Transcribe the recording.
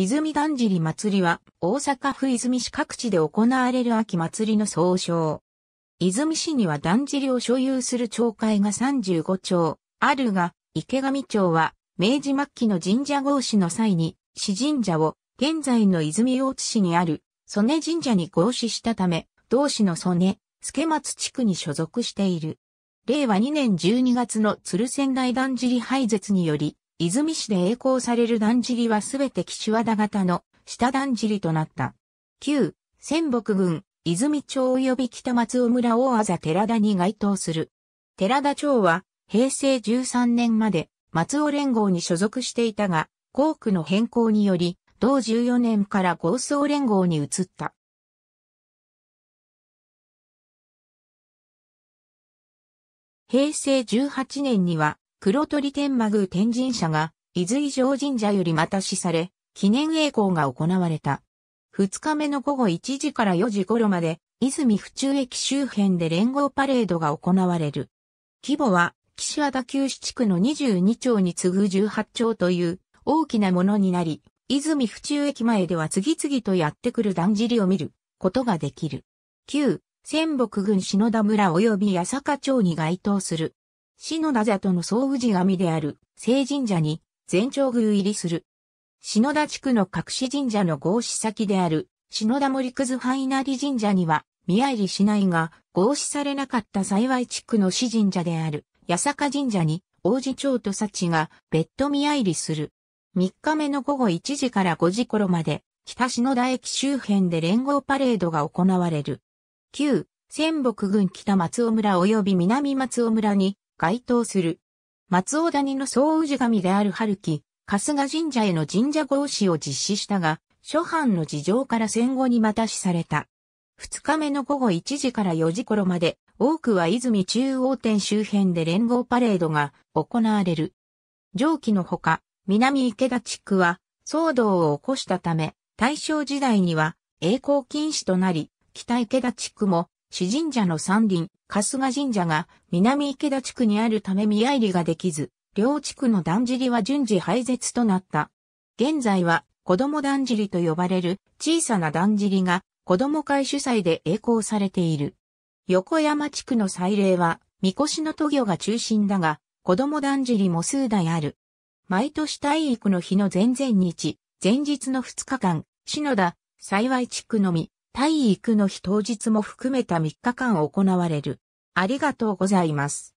泉だんじり祭りは大阪府泉市各地で行われる秋祭りの総称。泉市にはだんじりを所有する町会が35町あるが、池上町は明治末期の神社合祀の際に、市神社を現在の泉大津市にある曽根神社に合祀したため、同市の曽根、助松地区に所属している。令和2年12月の鶴仙台だんじり廃絶により、泉市で栄光されるだんじりはすべて岸和田型の下だんじりとなった。旧、仙北郡、泉町及び北松尾村大あざ寺田に該当する。寺田町は平成13年まで松尾連合に所属していたが、校区の変更により、同14年から合奏連合に移った。平成18年には黒鳥天馬宮天神社が、伊豆城神社よりまたしされ、記念栄光が行われた。二日目の午後1時から4時頃まで、泉府中駅周辺で連合パレードが行われる。規模は、岸和田旧市地区の22町に次ぐ18町という大きなものになり、泉府中駅前では次々とやってくるだんじりを見ることができる。旧、仙北郡篠田村及び八坂町に該当する篠田里の総宇治神である、聖神社に、全長宮入りする。篠田地区の隠し神社の合祀先である、篠田森葛藩なり神社には、宮入りしないが、合祀されなかった幸い地区の市神社である、八坂神社に、王子町と幸が別途宮入りする。3日目の午後1時から5時頃まで、北篠田駅周辺で連合パレードが行われる。旧、仙北郡北松尾村及び南松尾村に、該当する。松尾谷の総氏神である春樹、春日神社への神社合祀を実施したが、諸藩の事情から戦後にまた死された。二日目の午後一時から四時頃まで、多くは泉中央店周辺で連合パレードが行われる。上記のほか、南池田地区は騒動を起こしたため、大正時代には栄光禁止となり、北池田地区も、詩神社の山林、春日神社が南池田地区にあるため見合りができず、両地区のだんじりは順次廃絶となった。現在は子供だんじりと呼ばれる小さなだんじりが子供会主催で栄光されている。横山地区の祭礼は、みこしの渡御が中心だが、子供だんじりも数台ある。毎年体育の日の前々日、前日の2日間、篠田、幸い地区のみ、体育の日当日も含めた3日間行われる。ありがとうございます。